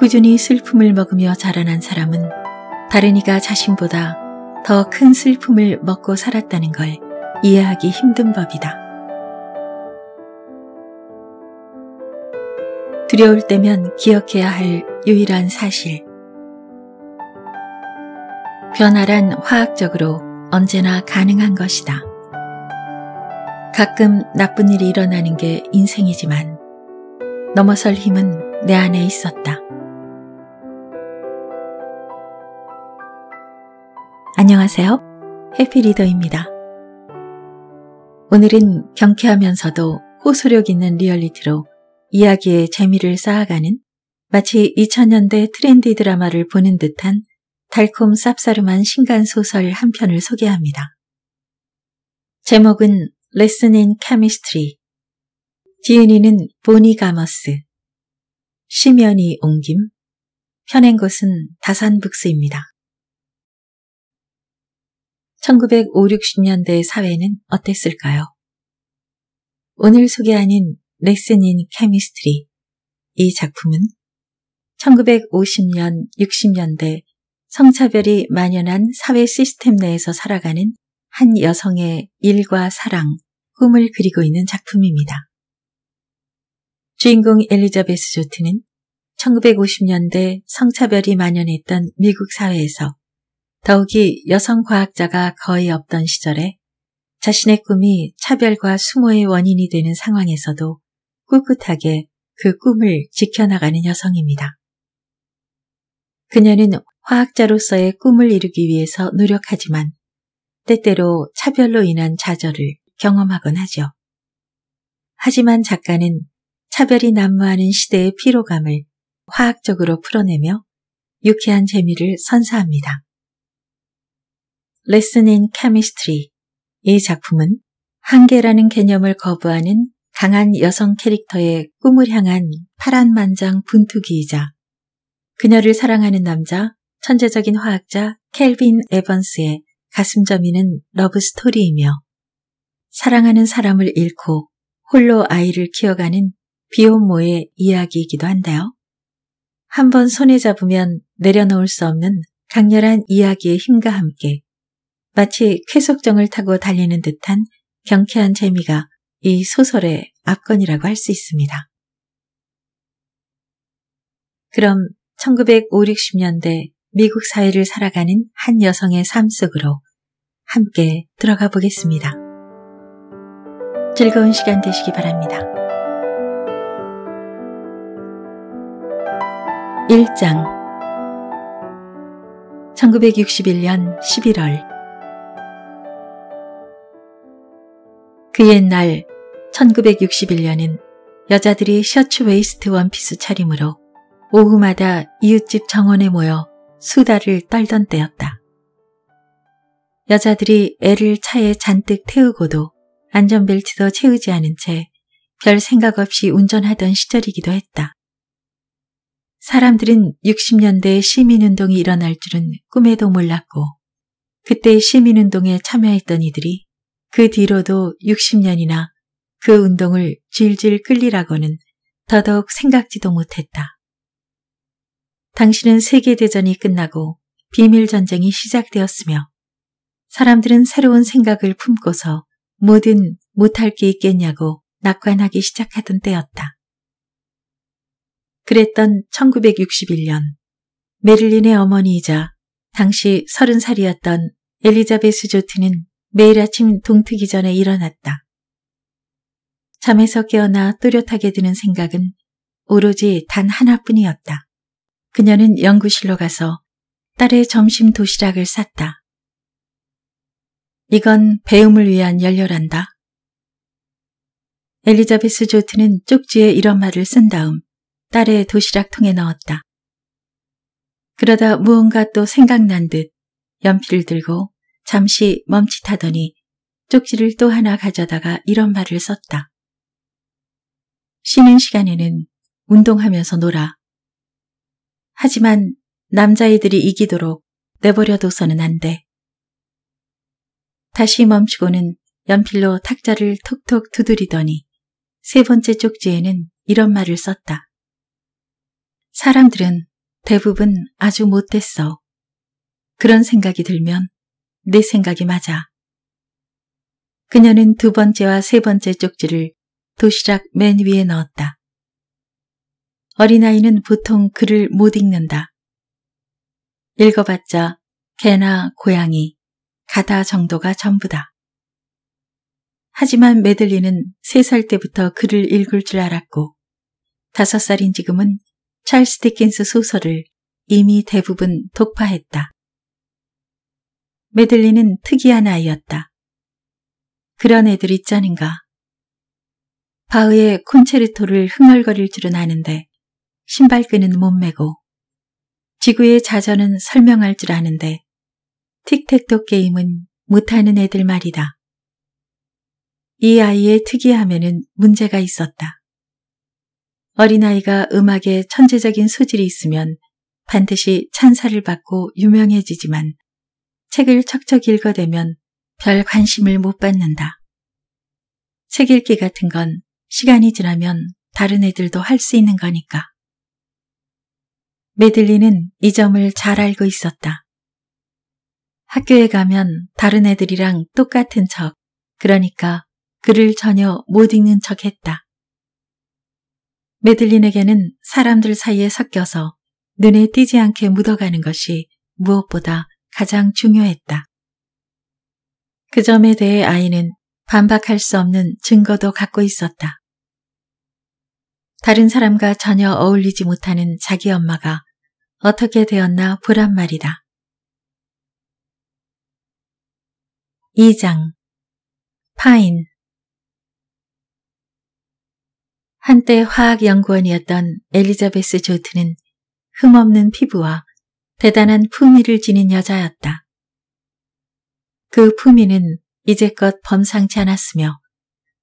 꾸준히 슬픔을 먹으며 자라난 사람은 다른 이가 자신보다 더 큰 슬픔을 먹고 살았다는 걸 이해하기 힘든 법이다. 두려울 때면 기억해야 할 유일한 사실. 변화란 화학적으로 언제나 가능한 것이다. 가끔 나쁜 일이 일어나는 게 인생이지만 넘어설 힘은 내 안에 있었다. 안녕하세요. 해피리더입니다. 오늘은 경쾌하면서도 호소력 있는 리얼리티로 이야기의 재미를 쌓아가는 마치 2000년대 트렌디 드라마를 보는 듯한 달콤 쌉싸름한 신간 소설 한 편을 소개합니다. 제목은 레슨 인 케미스트리 지은이는 보니 가머스 심연이 옹김 편행 곳은 다산북스입니다. 1950-60년대 사회는 어땠을까요? 오늘 소개하는 레슨 인 케미스트리 이 작품은 1950년, 60년대 성차별이 만연한 사회 시스템 내에서 살아가는 한 여성의 일과 사랑, 꿈을 그리고 있는 작품입니다. 주인공 엘리자베스 조트는 1950년대 성차별이 만연했던 미국 사회에서 더욱이 여성 과학자가 거의 없던 시절에 자신의 꿈이 차별과 수모의 원인이 되는 상황에서도 꿋꿋하게 그 꿈을 지켜나가는 여성입니다. 그녀는 화학자로서의 꿈을 이루기 위해서 노력하지만 때때로 차별로 인한 좌절을 경험하곤 하죠. 하지만 작가는 차별이 난무하는 시대의 피로감을 화학적으로 풀어내며 유쾌한 재미를 선사합니다. 레슨 인 케미스트리 이 작품은 한계라는 개념을 거부하는 강한 여성 캐릭터의 꿈을 향한 파란만장 분투기이자 그녀를 사랑하는 남자, 천재적인 화학자 켈빈 에번스의 가슴 점이는 러브 스토리이며 사랑하는 사람을 잃고 홀로 아이를 키워가는 비혼모의 이야기이기도 한데요. 한번 손에 잡으면 내려놓을 수 없는 강렬한 이야기의 힘과 함께 마치 쾌속정을 타고 달리는 듯한 경쾌한 재미가 이 소설의 압권이라고 할 수 있습니다. 그럼 1950, 년대 미국 사회를 살아가는 한 여성의 삶 속으로 함께 들어가 보겠습니다. 즐거운 시간 되시기 바랍니다. 1장 1961년 11월 그 옛날 1961년은 여자들이 셔츠 웨이스트 원피스 차림으로 오후마다 이웃집 정원에 모여 수다를 떨던 때였다. 여자들이 애를 차에 잔뜩 태우고도 안전벨트도 채우지 않은 채 별 생각 없이 운전하던 시절이기도 했다. 사람들은 60년대 시민운동이 일어날 줄은 꿈에도 몰랐고 그때 시민운동에 참여했던 이들이 그 뒤로도 60년이나 그 운동을 질질 끌리라고는 더더욱 생각지도 못했다. 당신은 세계대전이 끝나고 비밀전쟁이 시작되었으며 사람들은 새로운 생각을 품고서 뭐든 못할 게 있겠냐고 낙관하기 시작하던 때였다. 그랬던 1961년 메릴린의 어머니이자 당시 30살이었던 엘리자베스 조트는 매일 아침 동트기 전에 일어났다. 잠에서 깨어나 또렷하게 드는 생각은 오로지 단 하나뿐이었다. 그녀는 연구실로 가서 딸의 점심 도시락을 쌌다. 이건 배움을 위한 열렬한다. 엘리자베스 조트는 쪽지에 이런 말을 쓴 다음 딸의 도시락통에 넣었다. 그러다 무언가 또 생각난 듯 연필을 들고 잠시 멈칫하더니 쪽지를 또 하나 가져다가 이런 말을 썼다. 쉬는 시간에는 운동하면서 놀아. 하지만 남자애들이 이기도록 내버려둬서는 안 돼. 다시 멈추고는 연필로 탁자를 톡톡 두드리더니 세 번째 쪽지에는 이런 말을 썼다. 사람들은 대부분 아주 못됐어. 그런 생각이 들면 내 생각이 맞아. 그녀는 두 번째와 세 번째 쪽지를 도시락 맨 위에 넣었다. 어린아이는 보통 글을 못 읽는다. 읽어봤자 개나 고양이, 가다 정도가 전부다. 하지만 메들리는 세 살 때부터 글을 읽을 줄 알았고 다섯 살인 지금은 찰스 디킨스 소설을 이미 대부분 독파했다. 메들리는 특이한 아이였다. 그런 애들이 쩌는가. 바흐의 콘체르토를 흥얼거릴 줄은 아는데 신발끈은 못 메고 지구의 자전은 설명할 줄 아는데 틱택토 게임은 못하는 애들 말이다. 이 아이의 특이함에는 문제가 있었다. 어린아이가 음악에 천재적인 소질이 있으면 반드시 찬사를 받고 유명해지지만 책을 척척 읽어대면 별 관심을 못 받는다. 책 읽기 같은 건 시간이 지나면 다른 애들도 할 수 있는 거니까. 메들리는 이 점을 잘 알고 있었다. 학교에 가면 다른 애들이랑 똑같은 척, 그러니까 글을 전혀 못 읽는 척 했다. 메들린에게는 사람들 사이에 섞여서 눈에 띄지 않게 묻어가는 것이 무엇보다 가장 중요했다. 그 점에 대해 아이는 반박할 수 없는 증거도 갖고 있었다. 다른 사람과 전혀 어울리지 못하는 자기 엄마가 어떻게 되었나 보란 말이다. 2장 파인 한때 화학연구원이었던 엘리자베스 조트는 흠없는 피부와 대단한 품위를 지닌 여자였다. 그 품위는 이제껏 범상치 않았으며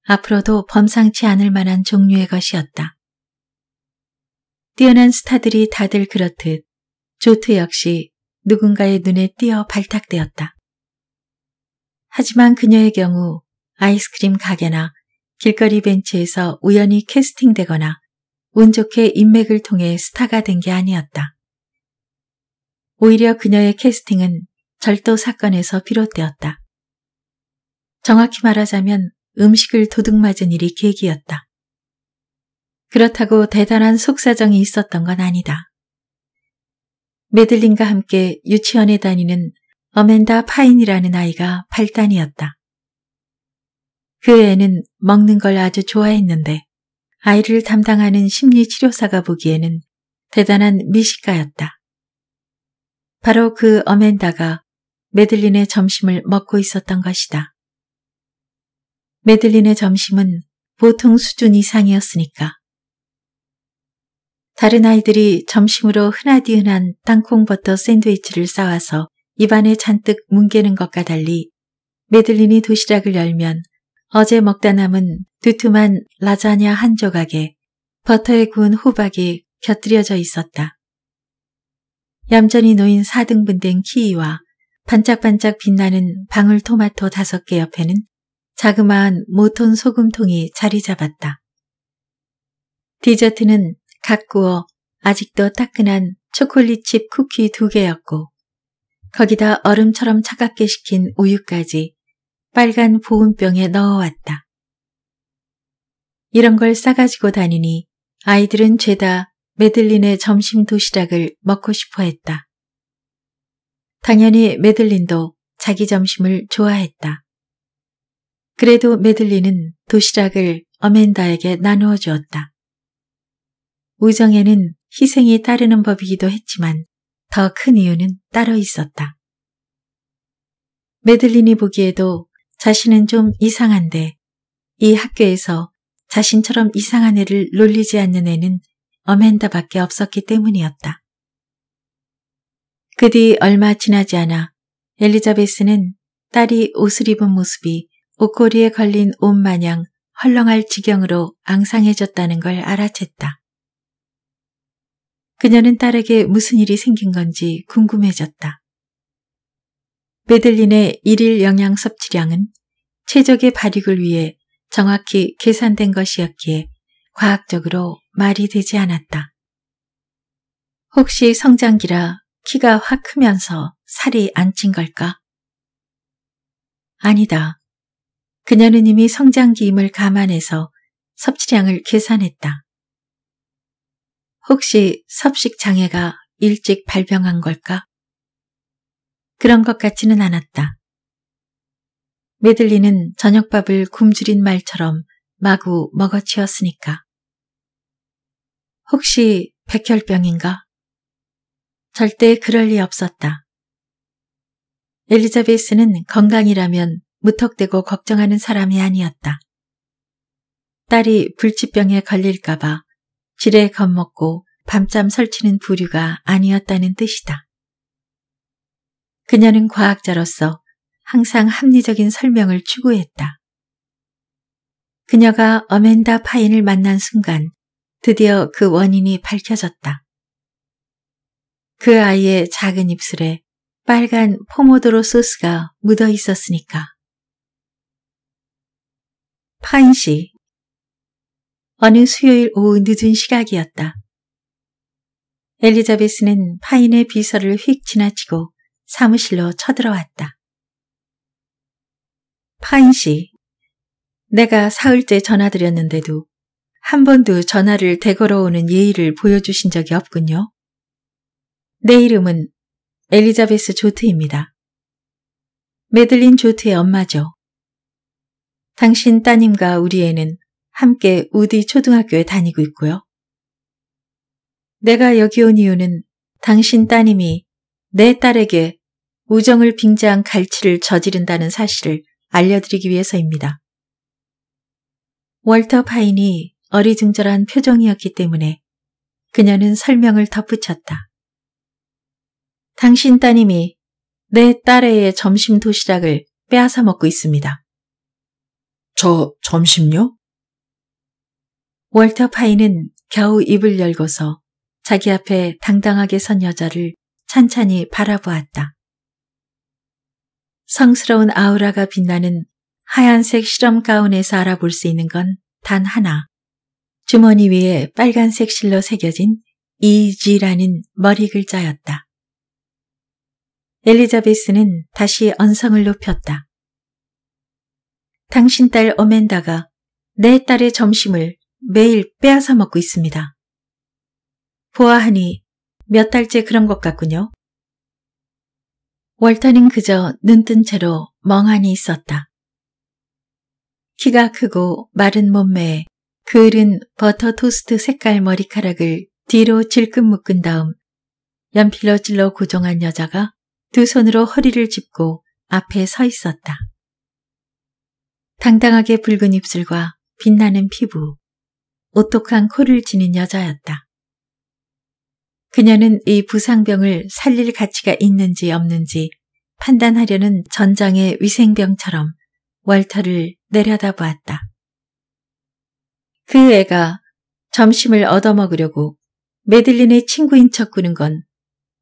앞으로도 범상치 않을 만한 종류의 것이었다. 뛰어난 스타들이 다들 그렇듯 조트 역시 누군가의 눈에 띄어 발탁되었다. 하지만 그녀의 경우 아이스크림 가게나 길거리 벤치에서 우연히 캐스팅되거나 운 좋게 인맥을 통해 스타가 된 게 아니었다. 오히려 그녀의 캐스팅은 절도 사건에서 비롯되었다. 정확히 말하자면 음식을 도둑맞은 일이 계기였다. 그렇다고 대단한 속사정이 있었던 건 아니다. 메들린과 함께 유치원에 다니는 어멘다 파인이라는 아이가 발단이었다. 그 애는 먹는 걸 아주 좋아했는데 아이를 담당하는 심리치료사가 보기에는 대단한 미식가였다. 바로 그 어멘다가 메들린의 점심을 먹고 있었던 것이다. 메들린의 점심은 보통 수준 이상이었으니까. 다른 아이들이 점심으로 흔하디흔한 땅콩버터 샌드위치를 싸와서 입안에 잔뜩 뭉개는 것과 달리 메들린이 도시락을 열면 어제 먹다 남은 두툼한 라자냐 한 조각에 버터에 구운 호박이 곁들여져 있었다. 얌전히 놓인 4등분된 키위와 반짝반짝 빛나는 방울토마토 5개 옆에는 자그마한 모톤 소금통이 자리 잡았다. 디저트는 각 구워 아직도 따끈한 초콜릿칩 쿠키 2개였고 거기다 얼음처럼 차갑게 식힌 우유까지 빨간 보온병에 넣어왔다. 이런 걸 싸가지고 다니니 아이들은 죄다 메들린의 점심 도시락을 먹고 싶어 했다. 당연히 메들린도 자기 점심을 좋아했다. 그래도 메들린은 도시락을 어멘다에게 나누어 주었다. 우정에는 희생이 따르는 법이기도 했지만 더 큰 이유는 따로 있었다. 메들린이 보기에도 자신은 좀 이상한데 이 학교에서 자신처럼 이상한 애를 놀리지 않는 애는 어멘다밖에 없었기 때문이었다. 그 뒤 얼마 지나지 않아 엘리자베스는 딸이 옷을 입은 모습이 옷고리에 걸린 옷 마냥 헐렁할 지경으로 앙상해졌다는 걸 알아챘다. 그녀는 딸에게 무슨 일이 생긴 건지 궁금해졌다. 메들린의 일일 영양 섭취량은 최적의 발육을 위해 정확히 계산된 것이었기에 과학적으로 말이 되지 않았다. 혹시 성장기라 키가 확 크면서 살이 안 찐 걸까? 아니다. 그녀는 이미 성장기임을 감안해서 섭취량을 계산했다. 혹시 섭식 장애가 일찍 발병한 걸까? 그런 것 같지는 않았다. 메들리는 저녁밥을 굶주린 말처럼 마구 먹어치웠으니까. 혹시 백혈병인가? 절대 그럴 리 없었다. 엘리자베스는 건강이라면 무턱대고 걱정하는 사람이 아니었다. 딸이 불치병에 걸릴까봐 지레 겁먹고 밤잠 설치는 부류가 아니었다는 뜻이다. 그녀는 과학자로서 항상 합리적인 설명을 추구했다. 그녀가 어멘다 파인을 만난 순간 드디어 그 원인이 밝혀졌다. 그 아이의 작은 입술에 빨간 포모도로 소스가 묻어 있었으니까. 파인 씨. 어느 수요일 오후 늦은 시각이었다. 엘리자베스는 파인의 비서를 휙 지나치고 사무실로 쳐들어왔다. 파인씨, 내가 사흘째 전화드렸는데도 한 번도 전화를 되걸어오는 예의를 보여주신 적이 없군요. 내 이름은 엘리자베스 조트입니다. 메들린 조트의 엄마죠. 당신 따님과 우리 애는 함께 우디 초등학교에 다니고 있고요. 내가 여기 온 이유는 당신 따님이 내 딸에게 우정을 빙자한 갈치를 저지른다는 사실을 알려드리기 위해서입니다. 월터 파인이 어리증절한 표정이었기 때문에 그녀는 설명을 덧붙였다. 당신 따님이 내 딸의 애 점심 도시락을 빼앗아 먹고 있습니다. 저 점심요? 월터 파이는 겨우 입을 열고서 자기 앞에 당당하게 선 여자를 찬찬히 바라보았다. 성스러운 아우라가 빛나는 하얀색 실험 가운에서 알아볼 수 있는 건 단 하나. 주머니 위에 빨간색 실로 새겨진 이지라는 머리 글자였다. 엘리자베스는 다시 언성을 높였다. 당신 딸 어멘다가 내 딸의 점심을 매일 빼앗아 먹고 있습니다. 보아하니 몇 달째 그런 것 같군요. 월터는 그저 눈뜬 채로 멍하니 있었다. 키가 크고 마른 몸매에 그을은 버터 토스트 색깔 머리카락을 뒤로 질끈 묶은 다음 연필로 찔러 고정한 여자가 두 손으로 허리를 짚고 앞에 서 있었다. 당당하게 붉은 입술과 빛나는 피부, 오똑한 코를 지닌 여자였다. 그녀는 이 부상병을 살릴 가치가 있는지 없는지 판단하려는 전장의 위생병처럼 월터를 내려다보았다. 그 애가 점심을 얻어먹으려고 메들린의 친구인 척 구는 건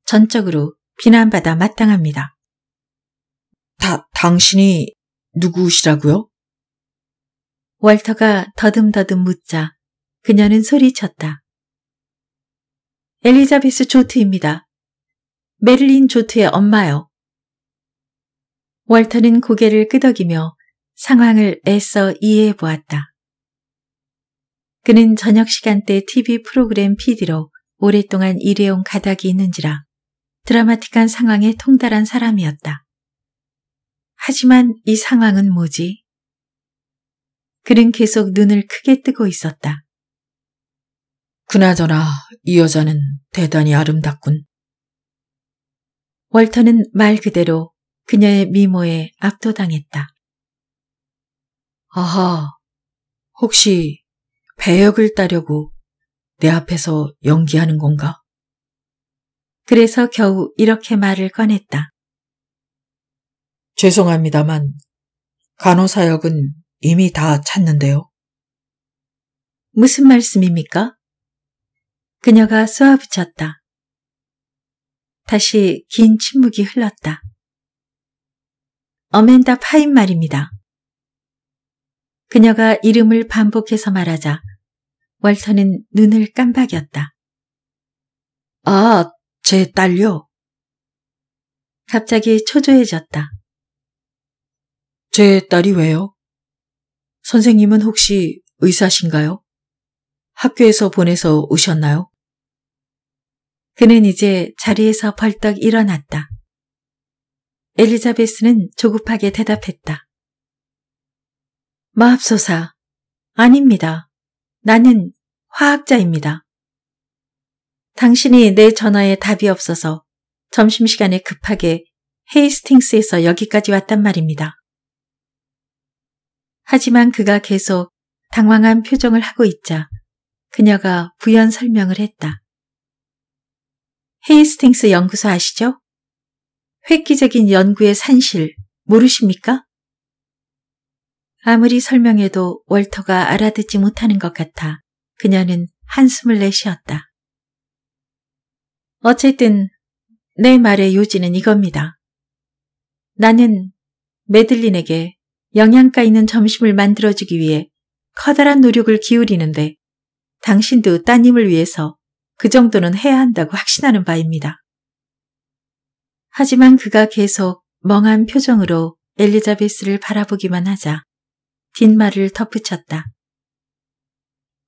전적으로 비난받아 마땅합니다. 다, 당신이 누구시라고요? 월터가 더듬더듬 묻자 그녀는 소리쳤다. 엘리자베스 조트입니다. 메릴린 조트의 엄마요. 월터는 고개를 끄덕이며 상황을 애써 이해해 보았다. 그는 저녁 시간대 TV 프로그램 PD로 오랫동안 일해온 가닥이 있는지라 드라마틱한 상황에 통달한 사람이었다. 하지만 이 상황은 뭐지? 그는 계속 눈을 크게 뜨고 있었다. 그나저나 이 여자는 대단히 아름답군. 월터는 말 그대로 그녀의 미모에 압도당했다. 아하, 혹시 배역을 따려고 내 앞에서 연기하는 건가? 그래서 겨우 이렇게 말을 꺼냈다. 죄송합니다만 간호사 역은 이미 다 찼는데요. 무슨 말씀입니까? 그녀가 쏘아붙였다. 다시 긴 침묵이 흘렀다. 어멘다 파인 말입니다. 그녀가 이름을 반복해서 말하자 월터는 눈을 깜박였다. 아, 제 딸요. 갑자기 초조해졌다. 제 딸이 왜요? 선생님은 혹시 의사신가요? 학교에서 보내서 오셨나요? 그는 이제 자리에서 벌떡 일어났다. 엘리자베스는 조급하게 대답했다. 마합소사. 아닙니다. 나는 화학자입니다. 당신이 내 전화에 답이 없어서 점심시간에 급하게 헤이스팅스에서 여기까지 왔단 말입니다. 하지만 그가 계속 당황한 표정을 하고 있자 그녀가 부연 설명을 했다. 헤이스팅스 연구소 아시죠? 획기적인 연구의 산실 모르십니까? 아무리 설명해도 월터가 알아듣지 못하는 것 같아 그녀는 한숨을 내쉬었다. 어쨌든 내 말의 요지는 이겁니다. 나는 메들린에게 영양가 있는 점심을 만들어주기 위해 커다란 노력을 기울이는데 당신도 따님을 위해서 그 정도는 해야 한다고 확신하는 바입니다. 하지만 그가 계속 멍한 표정으로 엘리자베스를 바라보기만 하자 뒷말을 덧붙였다.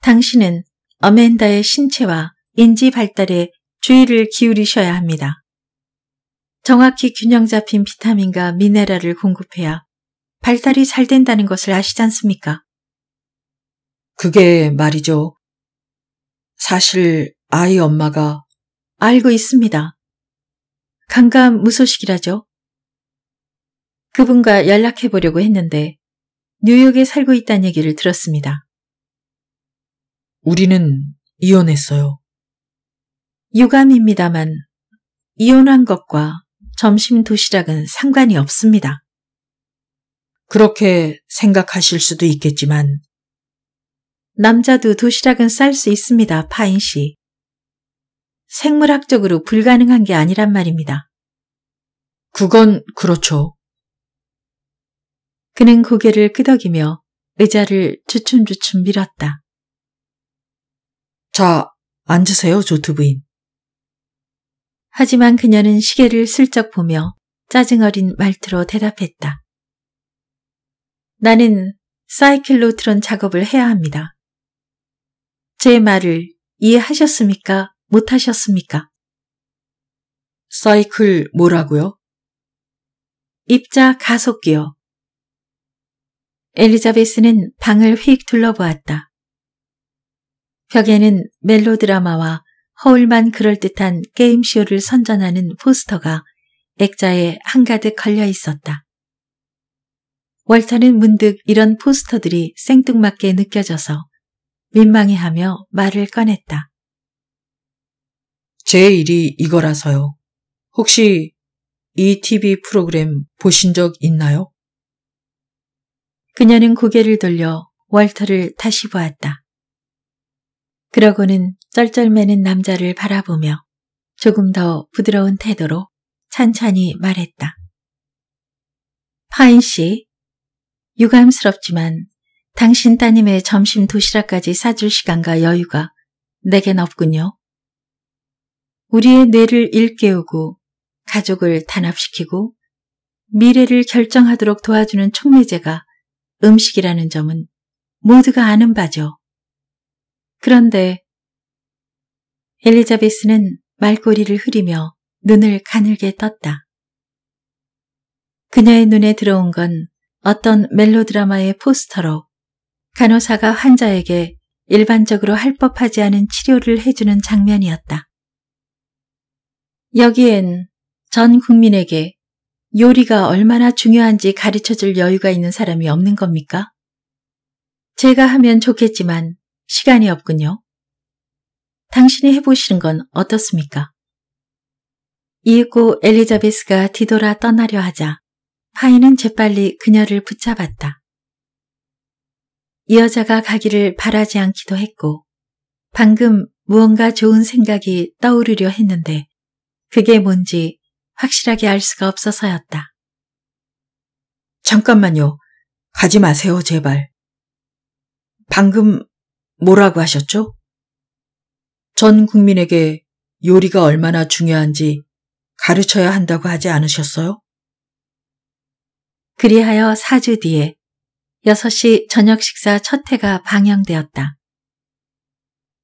당신은 어멘다의 신체와 인지 발달에 주의를 기울이셔야 합니다. 정확히 균형 잡힌 비타민과 미네랄을 공급해야 발달이 잘 된다는 것을 아시지 않습니까? 그게 말이죠. 사실 아이 엄마가 알고 있습니다. 강감 무소식이라죠. 그분과 연락해 보려고 했는데 뉴욕에 살고 있다는 얘기를 들었습니다. 우리는 이혼했어요. 유감입니다만 이혼한 것과 점심 도시락은 상관이 없습니다. 그렇게 생각하실 수도 있겠지만 남자도 도시락은 쌀 수 있습니다, 파인 씨. 생물학적으로 불가능한 게 아니란 말입니다. 그건 그렇죠. 그는 고개를 끄덕이며 의자를 주춤주춤 밀었다. 자, 앉으세요, 조트 부인. 하지만 그녀는 시계를 슬쩍 보며 짜증어린 말투로 대답했다. 나는 사이클로트론 작업을 해야 합니다. 제 말을 이해하셨습니까? 못하셨습니까? 사이클 뭐라고요? 입자 가속기요 엘리자베스는 방을 휙 둘러보았다. 벽에는 멜로드라마와 허울만 그럴듯한 게임쇼를 선전하는 포스터가 액자에 한가득 걸려 있었다. 월터는 문득 이런 포스터들이 생뚱맞게 느껴져서 민망해하며 말을 꺼냈다. 제 일이 이거라서요. 혹시 이 TV 프로그램 보신 적 있나요? 그녀는 고개를 돌려 월터를 다시 보았다. 그러고는 쩔쩔매는 남자를 바라보며 조금 더 부드러운 태도로 찬찬히 말했다. 파인 씨, 유감스럽지만 당신 따님의 점심 도시락까지 싸줄 시간과 여유가 내겐 없군요. 우리의 뇌를 일깨우고 가족을 단합시키고 미래를 결정하도록 도와주는 촉매제가 음식이라는 점은 모두가 아는 바죠. 그런데 엘리자베스는 말꼬리를 흐리며 눈을 가늘게 떴다. 그녀의 눈에 들어온 건 어떤 멜로드라마의 포스터로 간호사가 환자에게 일반적으로 할 법하지 않은 치료를 해주는 장면이었다. 여기엔 전 국민에게 요리가 얼마나 중요한지 가르쳐줄 여유가 있는 사람이 없는 겁니까? 제가 하면 좋겠지만 시간이 없군요. 당신이 해보시는 건 어떻습니까? 이윽고 엘리자베스가 뒤돌아 떠나려 하자 파이는 재빨리 그녀를 붙잡았다. 이 여자가 가기를 바라지 않기도 했고 방금 무언가 좋은 생각이 떠오르려 했는데 그게 뭔지 확실하게 알 수가 없어서였다. 잠깐만요. 가지 마세요, 제발. 방금 뭐라고 하셨죠? 전 국민에게 요리가 얼마나 중요한지 가르쳐야 한다고 하지 않으셨어요? 그리하여 4주 뒤에 6시 저녁 식사 첫 해가 방영되었다.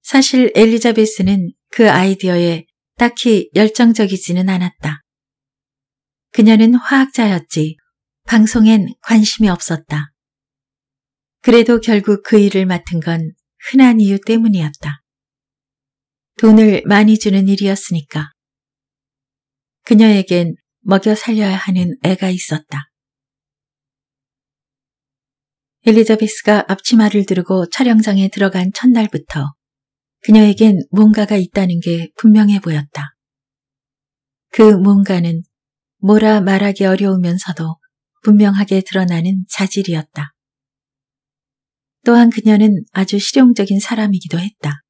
사실 엘리자베스는 그 아이디어에 딱히 열정적이지는 않았다. 그녀는 화학자였지 방송엔 관심이 없었다. 그래도 결국 그 일을 맡은 건 흔한 이유 때문이었다. 돈을 많이 주는 일이었으니까. 그녀에겐 먹여 살려야 하는 애가 있었다. 엘리자베스가 앞치마를 두르고 촬영장에 들어간 첫날부터 그녀에겐 뭔가가 있다는 게 분명해 보였다. 그 뭔가는 뭐라 말하기 어려우면서도 분명하게 드러나는 자질이었다. 또한 그녀는 아주 실용적인 사람이기도 했다.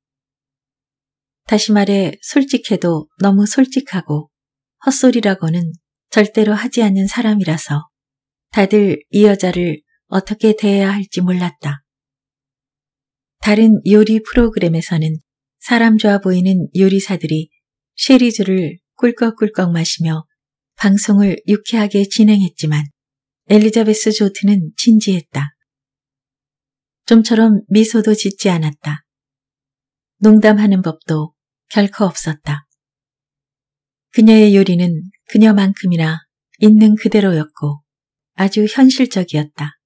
다시 말해 솔직해도 너무 솔직하고 헛소리라고는 절대로 하지 않는 사람이라서 다들 이 여자를 어떻게 대해야 할지 몰랐다. 다른 요리 프로그램에서는 사람 좋아 보이는 요리사들이 쉐리주를 꿀꺽꿀꺽 마시며 방송을 유쾌하게 진행했지만 엘리자베스 조트는 진지했다. 좀처럼 미소도 짓지 않았다. 농담하는 법도 결코 없었다. 그녀의 요리는 그녀만큼이나 있는 그대로였고 아주 현실적이었다.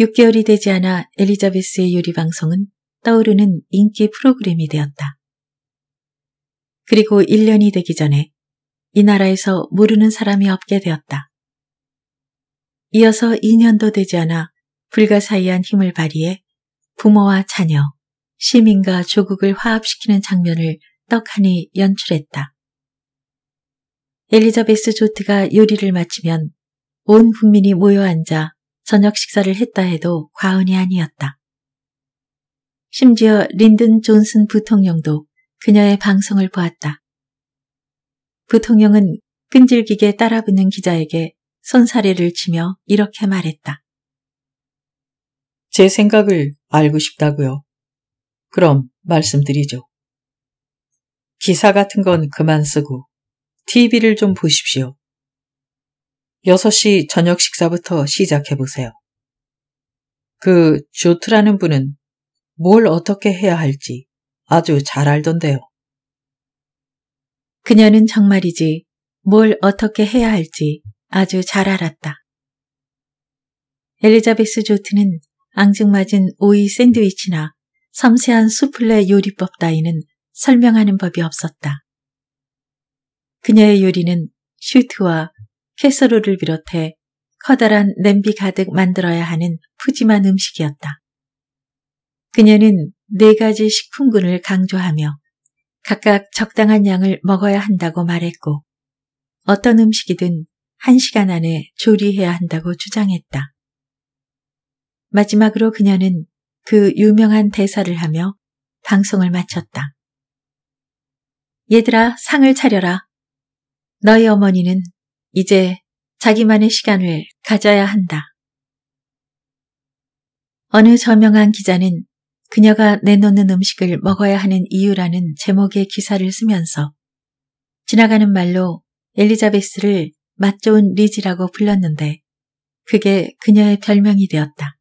6개월이 되지 않아 엘리자베스의 요리 방송은 떠오르는 인기 프로그램이 되었다. 그리고 1년이 되기 전에 이 나라에서 모르는 사람이 없게 되었다. 이어서 2년도 되지 않아 불가사의한 힘을 발휘해 부모와 자녀, 시민과 조국을 화합시키는 장면을 떡하니 연출했다. 엘리자베스 조트가 요리를 마치면 온 국민이 모여 앉아 저녁 식사를 했다 해도 과언이 아니었다. 심지어 린든 존슨 부통령도 그녀의 방송을 보았다. 부통령은 그 끈질기게 따라붙는 기자에게 손사래를 치며 이렇게 말했다. 제 생각을 알고 싶다고요. 그럼 말씀드리죠. 기사 같은 건 그만 쓰고 TV를 좀 보십시오. 6시 저녁 식사부터 시작해보세요. 그 조트라는 분은 뭘 어떻게 해야 할지 아주 잘 알던데요. 그녀는 정말이지 뭘 어떻게 해야 할지 아주 잘 알았다. 엘리자베스 조트는 앙증맞은 오이 샌드위치나 섬세한 수플레 요리법 따위는 설명하는 법이 없었다. 그녀의 요리는 슈트와 캐서로를 비롯해 커다란 냄비 가득 만들어야 하는 푸짐한 음식이었다. 그녀는 네 가지 식품군을 강조하며 각각 적당한 양을 먹어야 한다고 말했고 어떤 음식이든 한시간 안에 조리해야 한다고 주장했다. 마지막으로 그녀는 그 유명한 대사를 하며 방송을 마쳤다. 얘들아, 상을 차려라. 너희 어머니는 이제 자기만의 시간을 가져야 한다. 어느 저명한 기자는 그녀가 내놓는 음식을 먹어야 하는 이유라는 제목의 기사를 쓰면서 지나가는 말로 엘리자베스를 맛 좋은 리지라고 불렀는데 그게 그녀의 별명이 되었다.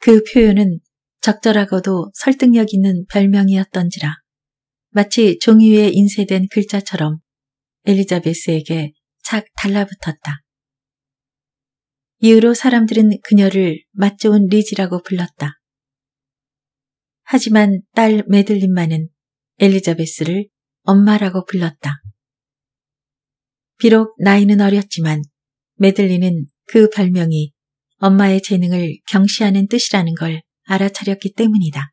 그 표현은 적절하고도 설득력 있는 별명이었던지라 마치 종이 위에 인쇄된 글자처럼 엘리자베스에게 착 달라붙었다. 이후로 사람들은 그녀를 맛 좋은 리지라고 불렀다. 하지만 딸 메들린만은 엘리자베스를 엄마라고 불렀다. 비록 나이는 어렸지만 메들린은 그 발명이 엄마의 재능을 경시하는 뜻이라는 걸 알아차렸기 때문이다.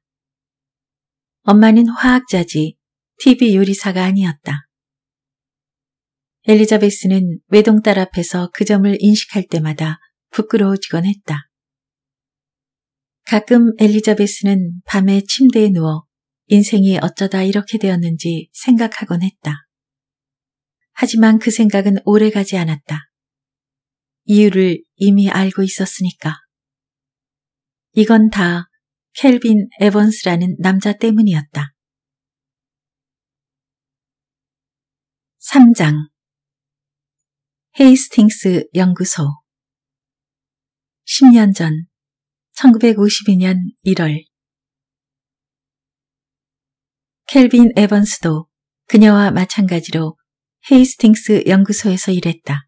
엄마는 화학자지 TV 요리사가 아니었다. 엘리자베스는 외동딸 앞에서 그 점을 인식할 때마다 부끄러워지곤 했다. 가끔 엘리자베스는 밤에 침대에 누워 인생이 어쩌다 이렇게 되었는지 생각하곤 했다. 하지만 그 생각은 오래가지 않았다. 이유를 이미 알고 있었으니까. 이건 다 켈빈 에번스라는 남자 때문이었다. 3장 헤이스팅스 연구소 10년 전 1952년 1월 켈빈 에번스도 그녀와 마찬가지로 헤이스팅스 연구소에서 일했다.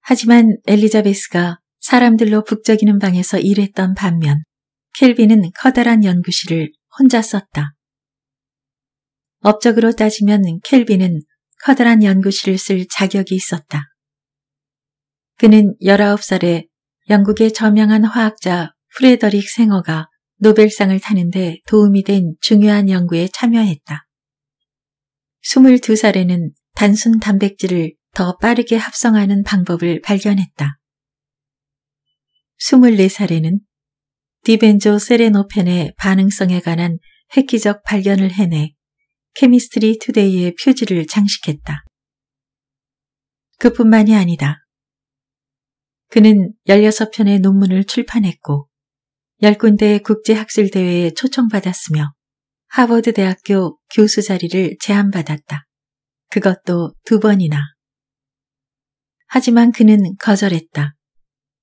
하지만 엘리자베스가 사람들로 북적이는 방에서 일했던 반면 켈빈은 커다란 연구실을 혼자 썼다. 업적으로 따지면 켈빈은 커다란 연구실을 쓸 자격이 있었다. 그는 19살에 영국의 저명한 화학자 프레더릭 생어가 노벨상을 타는데 도움이 된 중요한 연구에 참여했다. 22살에는 단순 단백질을 더 빠르게 합성하는 방법을 발견했다. 24살에는 디벤조 세레노펜의 반응성에 관한 획기적 발견을 해내 케미스트리 투데이의 표지를 장식했다. 그뿐만이 아니다. 그는 16편의 논문을 출판했고 10군데 국제학술대회에 초청받았으며 하버드대학교 교수 자리를 제안받았다. 그것도 두 번이나. 하지만 그는 거절했다.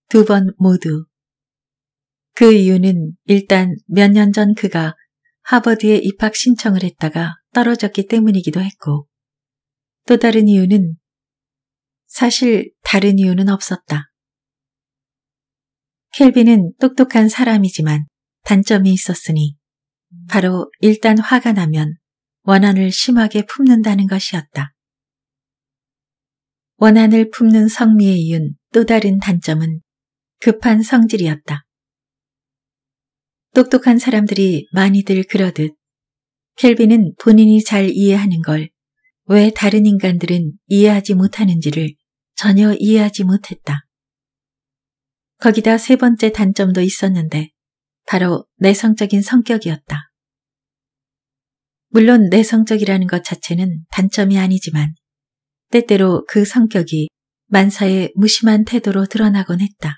두 번 모두. 그 이유는 일단 몇 년 전 그가 하버드에 입학 신청을 했다가 떨어졌기 때문이기도 했고 또 다른 이유는 사실 다른 이유는 없었다. 켈빈은 똑똑한 사람이지만 단점이 있었으니 바로 일단 화가 나면 원한을 심하게 품는다는 것이었다. 원한을 품는 성미에 이은 또 다른 단점은 급한 성질이었다. 똑똑한 사람들이 많이들 그러듯 켈빈은 본인이 잘 이해하는 걸 왜 다른 인간들은 이해하지 못하는지를 전혀 이해하지 못했다. 거기다 세 번째 단점도 있었는데 바로 내성적인 성격이었다. 물론 내성적이라는 것 자체는 단점이 아니지만 때때로 그 성격이 만사의 무심한 태도로 드러나곤 했다.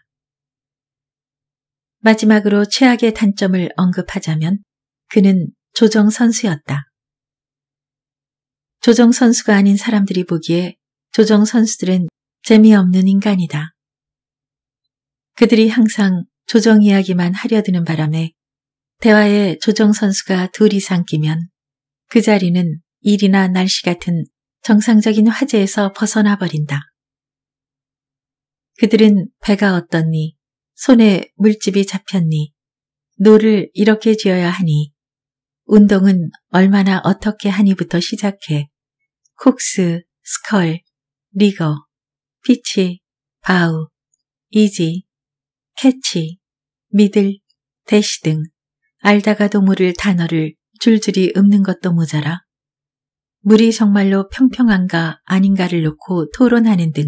마지막으로 최악의 단점을 언급하자면 그는 조정 선수였다. 조정 선수가 아닌 사람들이 보기에 조정 선수들은 재미없는 인간이다. 그들이 항상 조정 이야기만 하려드는 바람에 대화에 조정 선수가 둘 이상 끼면 그 자리는 일이나 날씨 같은 정상적인 화제에서 벗어나 버린다. 그들은 배가 어떻니, 손에 물집이 잡혔니, 노를 이렇게 지어야 하니, 운동은 얼마나 어떻게 하니부터 시작해 콕스, 스컬, 리거, 피치, 바우, 이지, 캐치, 미들, 대시 등 알다가도 모를 단어를 줄줄이 읊는 것도 모자라 물이 정말로 평평한가 아닌가를 놓고 토론하는 등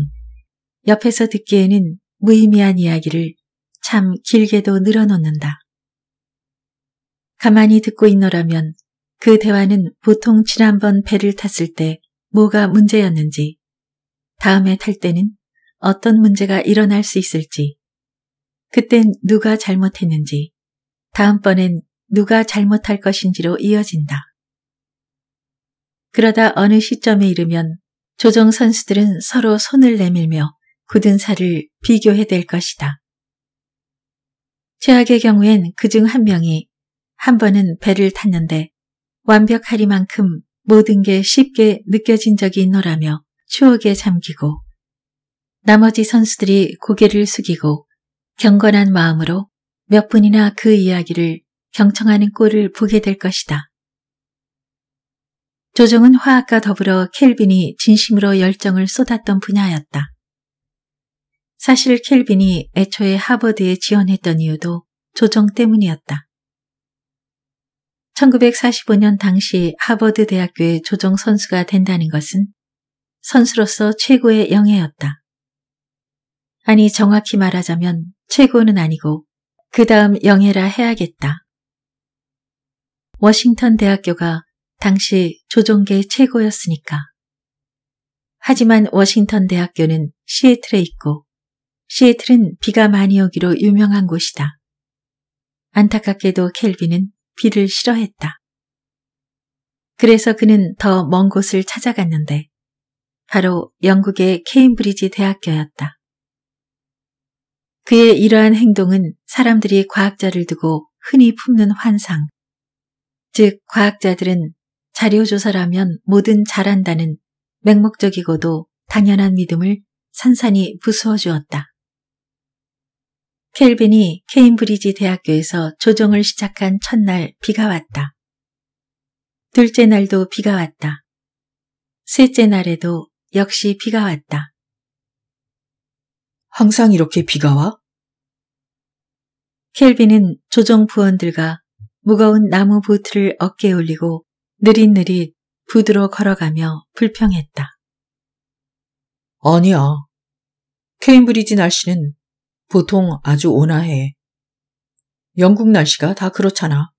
옆에서 듣기에는 무의미한 이야기를 참 길게도 늘어놓는다. 가만히 듣고 있노라면 그 대화는 보통 지난번 배를 탔을 때 뭐가 문제였는지, 다음에 탈 때는 어떤 문제가 일어날 수 있을지, 그땐 누가 잘못했는지, 다음번엔 누가 잘못할 것인지로 이어진다. 그러다 어느 시점에 이르면 조정 선수들은 서로 손을 내밀며 굳은 살을 비교해댈 것이다. 최악의 경우엔 그 중 한 명이 한 번은 배를 탔는데 완벽하리만큼 모든 게 쉽게 느껴진 적이 있노라며 추억에 잠기고 나머지 선수들이 고개를 숙이고 경건한 마음으로 몇 분이나 그 이야기를 경청하는 꼴을 보게 될 것이다. 조정은 화학과 더불어 켈빈이 진심으로 열정을 쏟았던 분야였다. 사실 켈빈이 애초에 하버드에 지원했던 이유도 조정 때문이었다. 1945년 당시 하버드 대학교의 조정 선수가 된다는 것은 선수로서 최고의 영예였다. 아니 정확히 말하자면 최고는 아니고 그 다음 영예라 해야겠다. 워싱턴 대학교가 당시 조종계 최고였으니까. 하지만 워싱턴 대학교는 시애틀에 있고 시애틀은 비가 많이 오기로 유명한 곳이다. 안타깝게도 켈빈은 비를 싫어했다. 그래서 그는 더 먼 곳을 찾아갔는데 바로 영국의 케임브리지 대학교였다. 그의 이러한 행동은 사람들이 과학자를 두고 흔히 품는 환상. 즉, 과학자들은 자료조사라면 뭐든 잘한다는 맹목적이고도 당연한 믿음을 산산히 부수어 주었다. 켈빈이 케임브리지 대학교에서 조정을 시작한 첫날 비가 왔다. 둘째 날도 비가 왔다. 셋째 날에도 역시 비가 왔다. 항상 이렇게 비가 와? 켈빈은 조정 부원들과 무거운 나무 부트를 어깨에 올리고 느릿느릿 부드러 걸어가며 불평했다. 아니야. 케임브리지 날씨는 보통 아주 온화해. 영국 날씨가 다 그렇잖아.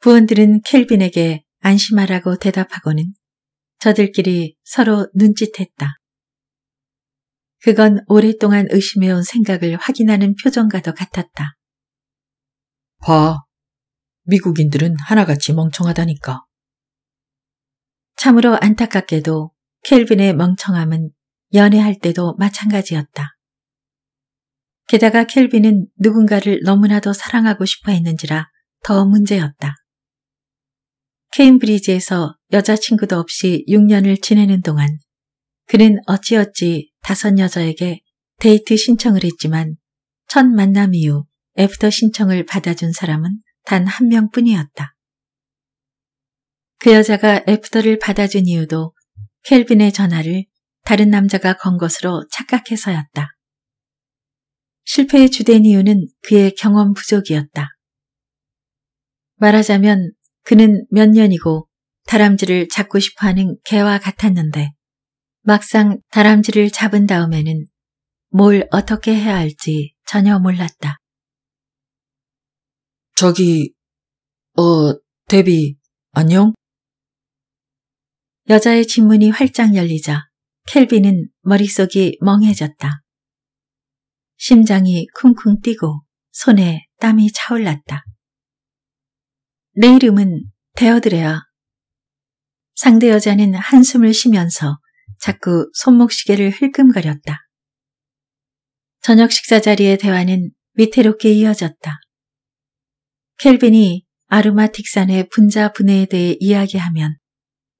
부원들은 켈빈에게 안심하라고 대답하고는 저들끼리 서로 눈짓했다. 그건 오랫동안 의심해온 생각을 확인하는 표정과도 같았다. 봐. 미국인들은 하나같이 멍청하다니까. 참으로 안타깝게도 켈빈의 멍청함은 연애할 때도 마찬가지였다. 게다가 켈빈은 누군가를 너무나도 사랑하고 싶어 했는지라 더 문제였다. 케임브리지에서 여자친구도 없이 6년을 지내는 동안 그는 어찌어찌 다섯 여자에게 데이트 신청을 했지만 첫 만남 이후 애프터 신청을 받아준 사람은 단 한 명뿐이었다. 그 여자가 애프터를 받아준 이유도 켈빈의 전화를 다른 남자가 건 것으로 착각해서였다. 실패의 주된 이유는 그의 경험 부족이었다. 말하자면 그는 몇 년이고 다람쥐를 잡고 싶어하는 개와 같았는데 막상 다람쥐를 잡은 다음에는 뭘 어떻게 해야 할지 전혀 몰랐다. 저기, 어, 데비, 안녕? 여자의 질문이 활짝 열리자 켈비는 머릿속이 멍해졌다. 심장이 쿵쿵 뛰고 손에 땀이 차올랐다. 내 이름은 데어드레아 상대 여자는 한숨을 쉬면서 자꾸 손목시계를 흘끔거렸다. 저녁 식사 자리의 대화는 위태롭게 이어졌다. 켈빈이 아르마틱산의 분자 분해에 대해 이야기하면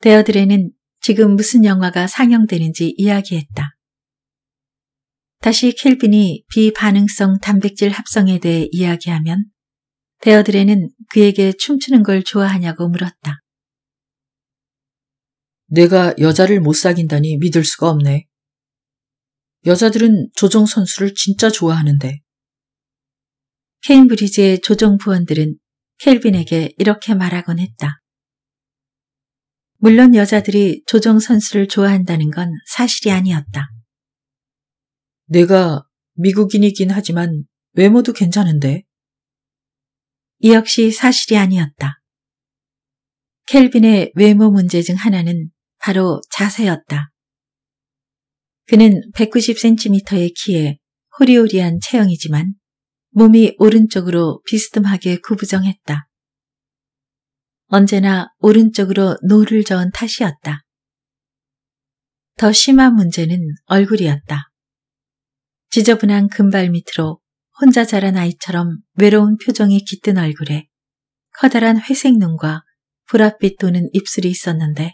데어드레는 지금 무슨 영화가 상영되는지 이야기했다. 다시 켈빈이 비반응성 단백질 합성에 대해 이야기하면 데어드레는 그에게 춤추는 걸 좋아하냐고 물었다. 내가 여자를 못 사귄다니 믿을 수가 없네. 여자들은 조정 선수를 진짜 좋아하는데. 케임브리지의 조정 부원들은 켈빈에게 이렇게 말하곤 했다. 물론 여자들이 조정 선수를 좋아한다는 건 사실이 아니었다. 내가 미국인이긴 하지만 외모도 괜찮은데. 이 역시 사실이 아니었다. 켈빈의 외모 문제 중 하나는 바로 자세였다. 그는 190cm의 키에 호리호리한 체형이지만 몸이 오른쪽으로 비스듬하게 구부정했다. 언제나 오른쪽으로 노를 저은 탓이었다. 더 심한 문제는 얼굴이었다. 지저분한 금발 밑으로 혼자 자란 아이처럼 외로운 표정이 깃든 얼굴에 커다란 회색 눈과 보랏빛 도는 입술이 있었는데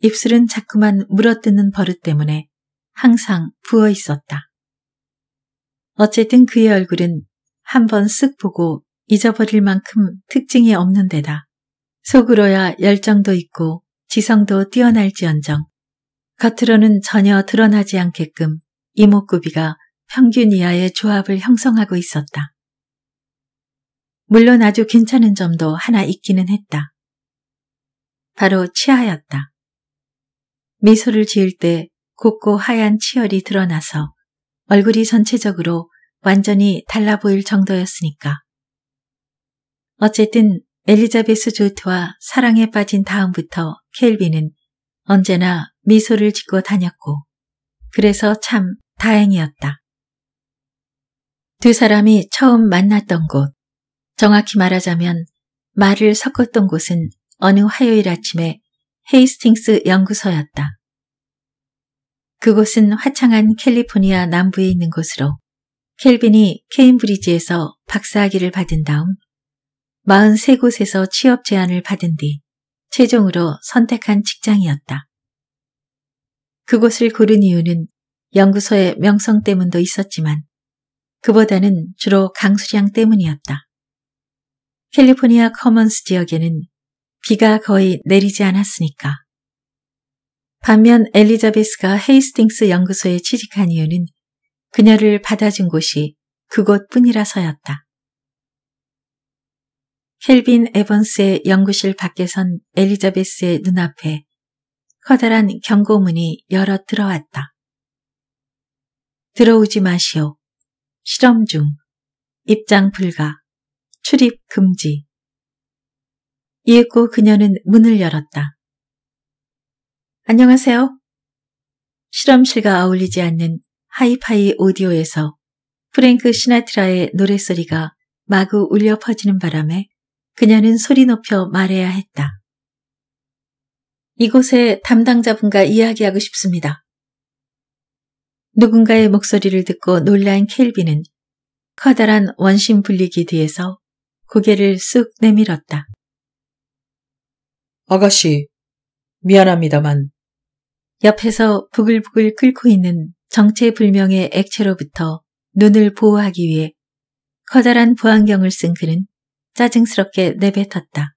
입술은 자꾸만 물어뜯는 버릇 때문에 항상 부어 있었다. 어쨌든 그의 얼굴은 한번 쓱 보고 잊어버릴 만큼 특징이 없는 데다 속으로야 열정도 있고 지성도 뛰어날지언정 겉으로는 전혀 드러나지 않게끔 이목구비가 평균 이하의 조합을 형성하고 있었다. 물론 아주 괜찮은 점도 하나 있기는 했다. 바로 치아였다. 미소를 지을 때 곱고 하얀 치열이 드러나서 얼굴이 전체적으로 완전히 달라 보일 정도였으니까. 어쨌든 엘리자베스 조트와 사랑에 빠진 다음부터 켈빈은 언제나 미소를 짓고 다녔고 그래서 참 다행이었다. 두 사람이 처음 만났던 곳, 정확히 말하자면 말을 섞었던 곳은 어느 화요일 아침에 헤이스팅스 연구소였다. 그곳은 화창한 캘리포니아 남부에 있는 곳으로 켈빈이 케임브리지에서 박사학위를 받은 다음 43곳에서 취업 제안을 받은 뒤 최종으로 선택한 직장이었다. 그곳을 고른 이유는 연구소의 명성 때문도 있었지만 그보다는 주로 강수량 때문이었다. 캘리포니아 커먼스 지역에는 비가 거의 내리지 않았으니까. 반면 엘리자베스가 헤이스팅스 연구소에 취직한 이유는 그녀를 받아준 곳이 그곳뿐이라서였다. 켈빈 에번스의 연구실 밖에선 엘리자베스의 눈앞에 커다란 경고문이 열어 들어왔다. 들어오지 마시오. 실험 중. 입장 불가. 출입 금지. 이윽고 그녀는 문을 열었다. 안녕하세요. 실험실과 어울리지 않는 하이파이 오디오에서 프랭크 시나트라의 노랫소리가 마구 울려 퍼지는 바람에 그녀는 소리 높여 말해야 했다. 이곳의 담당자분과 이야기하고 싶습니다. 누군가의 목소리를 듣고 놀란 켈비는 커다란 원심 분리기 뒤에서 고개를 쑥 내밀었다. 아가씨, 미안합니다만. 옆에서 부글부글 끓고 있는 정체불명의 액체로부터 눈을 보호하기 위해 커다란 보안경을 쓴 그는 짜증스럽게 내뱉었다.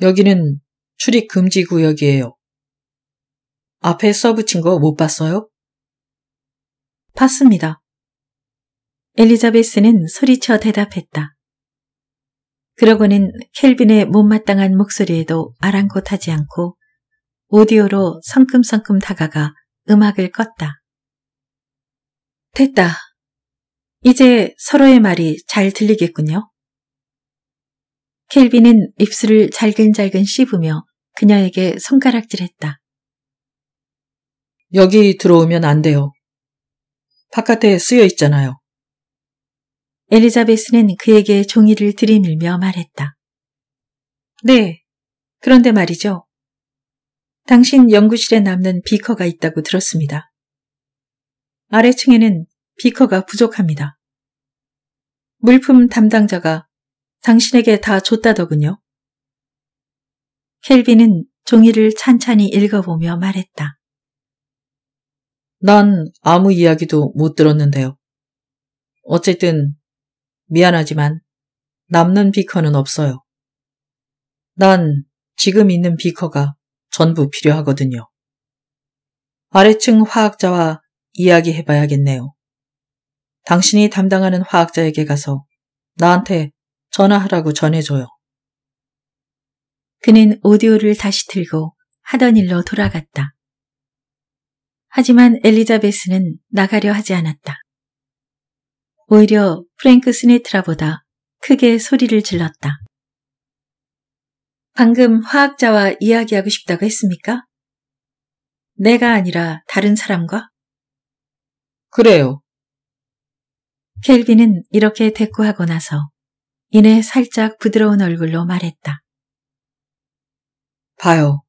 여기는 출입 금지 구역이에요. 앞에 써붙인 거 못 봤어요? 봤습니다. 엘리자베스는 소리쳐 대답했다. 그러고는 켈빈의 못마땅한 목소리에도 아랑곳하지 않고 오디오로 성큼성큼 다가가 음악을 껐다. 됐다. 이제 서로의 말이 잘 들리겠군요. 켈빈은 입술을 잘근잘근 씹으며 그녀에게 손가락질했다. 여기 들어오면 안 돼요. 바깥에 쓰여 있잖아요. 엘리자베스는 그에게 종이를 들이밀며 말했다. 네. 그런데 말이죠. 당신 연구실에 남는 비커가 있다고 들었습니다. 아래층에는 비커가 부족합니다. 물품 담당자가 당신에게 다 줬다더군요. 켈빈은 종이를 찬찬히 읽어보며 말했다. 난 아무 이야기도 못 들었는데요. 어쨌든 미안하지만 남는 비커는 없어요. 난 지금 있는 비커가 전부 필요하거든요. 아래층 화학자와 이야기해봐야겠네요. 당신이 담당하는 화학자에게 가서 나한테 전화하라고 전해줘요. 그는 오디오를 다시 틀고 하던 일로 돌아갔다. 하지만 엘리자베스는 나가려 하지 않았다. 오히려 프랭크 스네트라보다 크게 소리를 질렀다. 방금 화학자와 이야기하고 싶다고 했습니까? 내가 아니라 다른 사람과? 그래요. 켈빈은 이렇게 대꾸하고 나서 이내 살짝 부드러운 얼굴로 말했다. 봐요.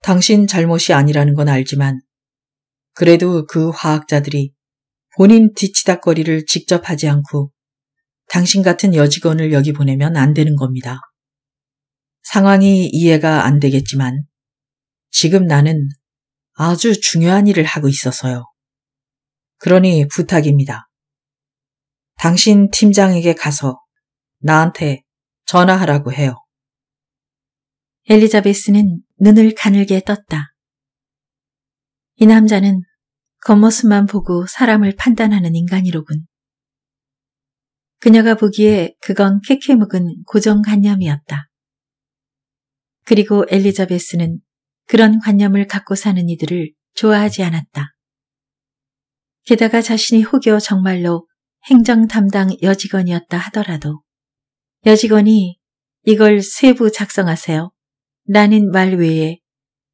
당신 잘못이 아니라는 건 알지만 그래도 그 화학자들이 본인 뒤치다거리를 직접 하지 않고 당신 같은 여직원을 여기 보내면 안 되는 겁니다. 상황이 이해가 안 되겠지만 지금 나는 아주 중요한 일을 하고 있어서요. 그러니 부탁입니다. 당신 팀장에게 가서 나한테 전화하라고 해요. 엘리자베스는 눈을 가늘게 떴다. 이 남자는 겉모습만 보고 사람을 판단하는 인간이로군. 그녀가 보기에 그건 캐캐 묵은 고정관념이었다. 그리고 엘리자베스는 그런 관념을 갖고 사는 이들을 좋아하지 않았다. 게다가 자신이 혹여 정말로 행정 담당 여직원이었다 하더라도 여직원이 이걸 세부 작성하세요. 라는 말 외에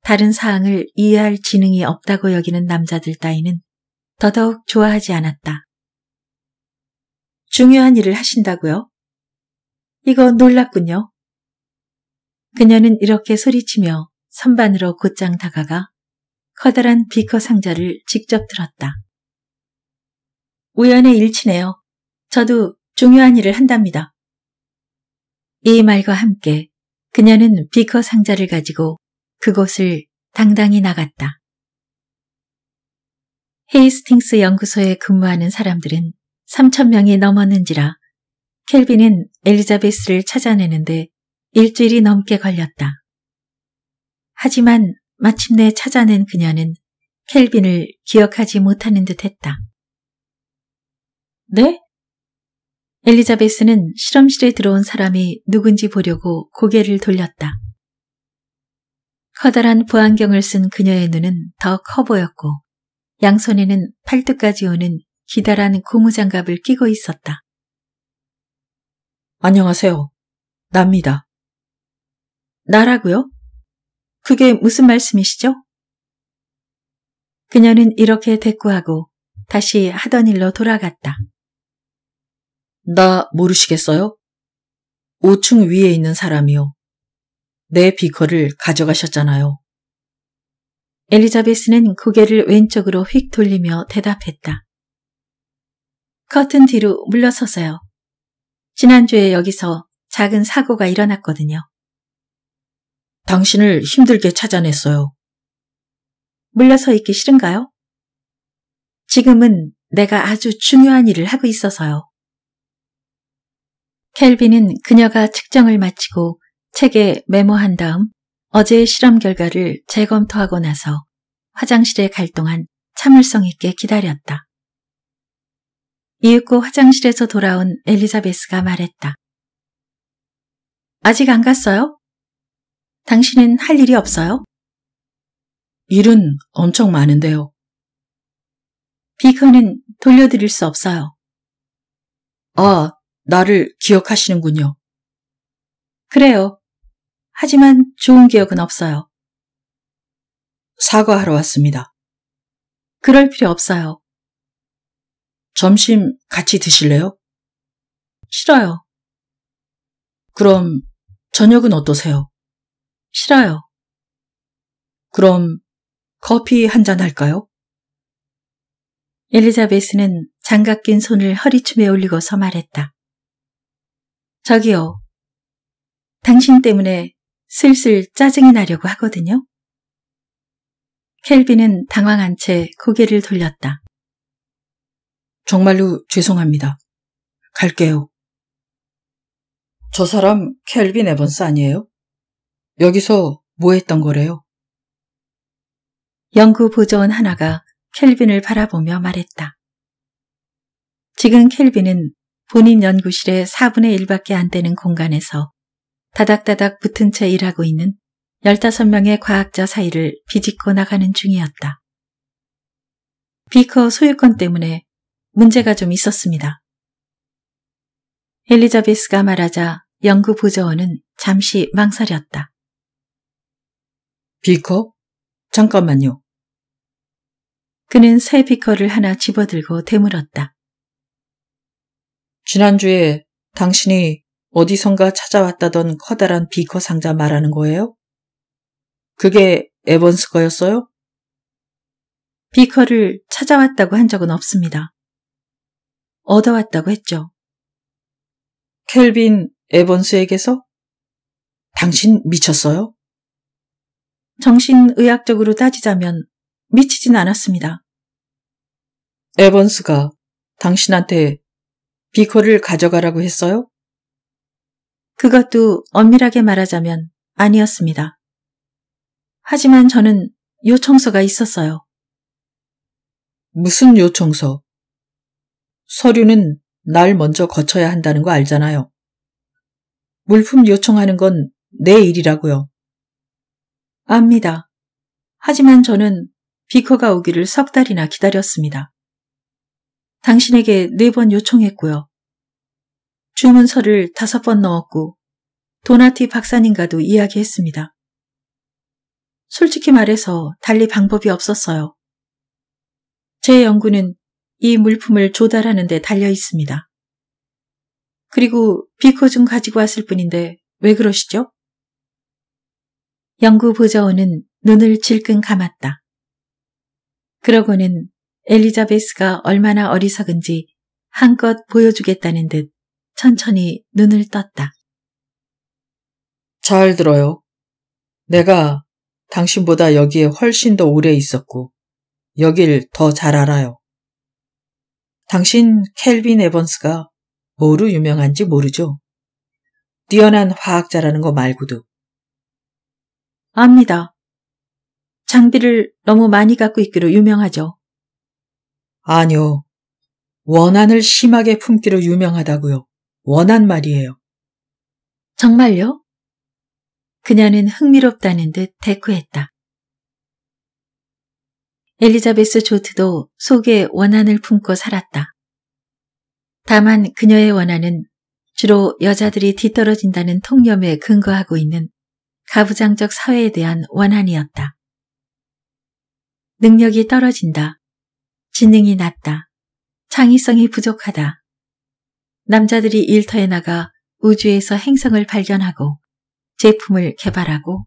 다른 사항을 이해할 지능이 없다고 여기는 남자들 따위는 더더욱 좋아하지 않았다. 중요한 일을 하신다고요? 이거 놀랐군요 그녀는 이렇게 소리치며 선반으로 곧장 다가가 커다란 비커 상자를 직접 들었다. 우연의 일치네요. 저도 중요한 일을 한답니다. 이 말과 함께 그녀는 비커 상자를 가지고 그곳을 당당히 나갔다. 헤이스팅스 연구소에 근무하는 사람들은 3천명이 넘었는지라 켈빈은 엘리자베스를 찾아내는데 일주일이 넘게 걸렸다. 하지만 마침내 찾아낸 그녀는 켈빈을 기억하지 못하는 듯 했다. 네? 엘리자베스는 실험실에 들어온 사람이 누군지 보려고 고개를 돌렸다. 커다란 보안경을 쓴 그녀의 눈은 더 커 보였고 양손에는 팔뚝까지 오는 기다란 고무장갑을 끼고 있었다. 안녕하세요. 납니다. 나라고요? 그게 무슨 말씀이시죠? 그녀는 이렇게 대꾸하고 다시 하던 일로 돌아갔다. 나 모르시겠어요? 5층 위에 있는 사람이요. 내 비커를 가져가셨잖아요. 엘리자베스는 고개를 왼쪽으로 휙 돌리며 대답했다. 커튼 뒤로 물러서서요. 지난주에 여기서 작은 사고가 일어났거든요. 당신을 힘들게 찾아냈어요. 물러서 있기 싫은가요? 지금은 내가 아주 중요한 일을 하고 있어서요. 켈비는 그녀가 측정을 마치고 책에 메모한 다음 어제의 실험 결과를 재검토하고 나서 화장실에 갈 동안 참을성 있게 기다렸다. 이윽고 화장실에서 돌아온 엘리자베스가 말했다. 아직 안 갔어요? 당신은 할 일이 없어요? 일은 엄청 많은데요. 비커는 돌려드릴 수 없어요. 아, 나를 기억하시는군요. 그래요. 하지만 좋은 기억은 없어요. 사과하러 왔습니다. 그럴 필요 없어요. 점심 같이 드실래요? 싫어요. 그럼 저녁은 어떠세요? 싫어요. 그럼 커피 한 잔 할까요? 엘리자베스는 장갑 낀 손을 허리춤에 올리고서 말했다. 저기요. 당신 때문에 슬슬 짜증이 나려고 하거든요. 켈빈은 당황한 채 고개를 돌렸다. 정말로 죄송합니다. 갈게요. 저 사람 켈빈 에번스 아니에요? 여기서 뭐 했던 거래요? 연구 보조원 하나가 켈빈을 바라보며 말했다. 지금 켈빈은 본인 연구실의 4분의 1밖에 안 되는 공간에서 다닥다닥 붙은 채 일하고 있는 15명의 과학자 사이를 비집고 나가는 중이었다. 비커 소유권 때문에 문제가 좀 있었습니다. 엘리자베스가 말하자 연구 보조원은 잠시 망설였다. 비커? 잠깐만요. 그는 새 비커를 하나 집어들고 되물었다. 지난주에 당신이 어디선가 찾아왔다던 커다란 비커 상자 말하는 거예요? 그게 에번스 거였어요? 비커를 찾아왔다고 한 적은 없습니다. 얻어왔다고 했죠. 켈빈 에번스에게서? 당신 미쳤어요? 정신의학적으로 따지자면 미치진 않았습니다. 에번스가 당신한테 비커를 가져가라고 했어요? 그것도 엄밀하게 말하자면 아니었습니다. 하지만 저는 요청서가 있었어요. 무슨 요청서? 서류는 날 먼저 거쳐야 한다는 거 알잖아요. 물품 요청하는 건 내 일이라고요. 압니다. 하지만 저는 비커가 오기를 석 달이나 기다렸습니다. 당신에게 네 번 요청했고요. 주문서를 다섯 번 넣었고 도나티 박사님과도 이야기했습니다. 솔직히 말해서 달리 방법이 없었어요. 제 연구는 이 물품을 조달하는 데 달려 있습니다. 그리고 비커 좀 가지고 왔을 뿐인데 왜 그러시죠? 연구 보좌원은 눈을 질끈 감았다. 그러고는 엘리자베스가 얼마나 어리석은지 한껏 보여주겠다는 듯 천천히 눈을 떴다. 잘 들어요. 내가 당신보다 여기에 훨씬 더 오래 있었고, 여길 더 잘 알아요. 당신 켈빈 에번스가 뭐로 유명한지 모르죠? 뛰어난 화학자라는 거 말고도. 압니다. 장비를 너무 많이 갖고 있기로 유명하죠. 아니요. 원한을 심하게 품기로 유명하다고요. 원한 말이에요. 정말요? 그녀는 흥미롭다는 듯 대꾸했다. 엘리자베스 조트도 속에 원한을 품고 살았다. 다만 그녀의 원한은 주로 여자들이 뒤떨어진다는 통념에 근거하고 있는 가부장적 사회에 대한 원한이었다. 능력이 떨어진다. 지능이 낮다. 창의성이 부족하다. 남자들이 일터에 나가 우주에서 행성을 발견하고 제품을 개발하고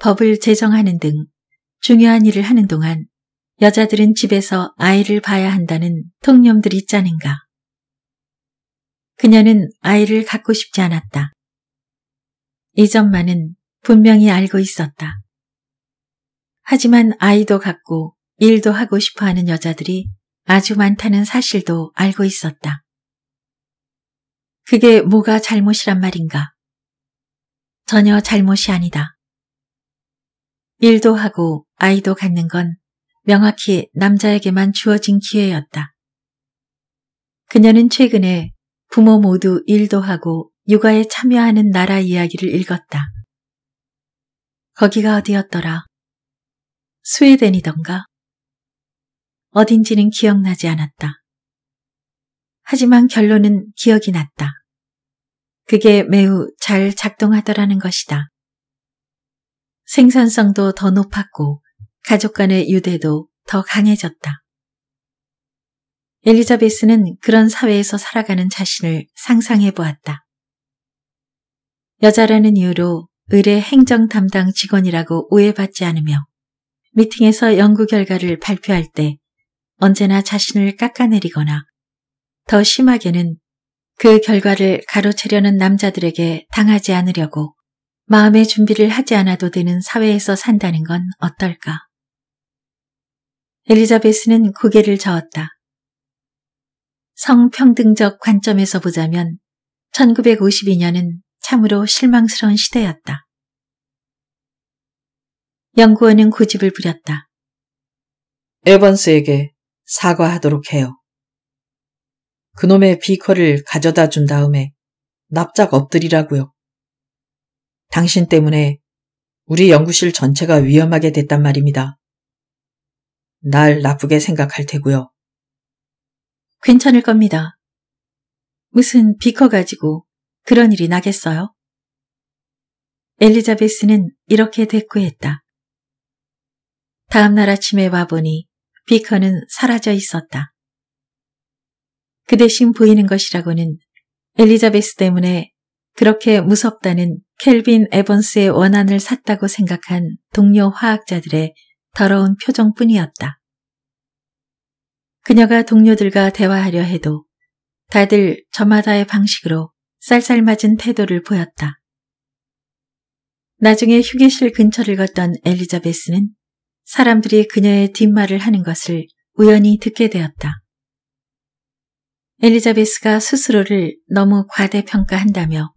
법을 제정하는 등 중요한 일을 하는 동안 여자들은 집에서 아이를 봐야 한다는 통념들이 짜는가. 그녀는 아이를 갖고 싶지 않았다. 이 점만은 분명히 알고 있었다. 하지만 아이도 갖고 일도 하고 싶어 하는 여자들이 아주 많다는 사실도 알고 있었다. 그게 뭐가 잘못이란 말인가? 전혀 잘못이 아니다. 일도 하고 아이도 갖는 건 명확히 남자에게만 주어진 기회였다. 그녀는 최근에 부모 모두 일도 하고 육아에 참여하는 나라 이야기를 읽었다. 거기가 어디였더라? 스웨덴이던가? 어딘지는 기억나지 않았다. 하지만 결론은 기억이 났다. 그게 매우 잘 작동하더라는 것이다. 생산성도 더 높았고 가족 간의 유대도 더 강해졌다. 엘리자베스는 그런 사회에서 살아가는 자신을 상상해 보았다. 여자라는 이유로 의뢰 행정 담당 직원이라고 오해받지 않으며 미팅에서 연구 결과를 발표할 때 언제나 자신을 깎아내리거나 더 심하게는 그 결과를 가로채려는 남자들에게 당하지 않으려고 마음의 준비를 하지 않아도 되는 사회에서 산다는 건 어떨까? 엘리자베스는 고개를 저었다. 성평등적 관점에서 보자면 1952년은 참으로 실망스러운 시대였다. 연구원은 고집을 부렸다. 에번스에게 사과하도록 해요. 그놈의 비커를 가져다 준 다음에 납작 엎드리라고요. 당신 때문에 우리 연구실 전체가 위험하게 됐단 말입니다. 날 나쁘게 생각할 테고요. 괜찮을 겁니다. 무슨 비커 가지고 그런 일이 나겠어요? 엘리자베스는 이렇게 대꾸했다. 다음날 아침에 와보니 비커는 사라져 있었다. 그 대신 보이는 것이라고는 엘리자베스 때문에 그렇게 무섭다는 켈빈 에번스의 원한을 샀다고 생각한 동료 화학자들의 더러운 표정뿐이었다. 그녀가 동료들과 대화하려 해도 다들 저마다의 방식으로 쌀쌀맞은 태도를 보였다. 나중에 휴게실 근처를 걷던 엘리자베스는 사람들이 그녀의 뒷말을 하는 것을 우연히 듣게 되었다. 엘리자베스가 스스로를 너무 과대평가한다며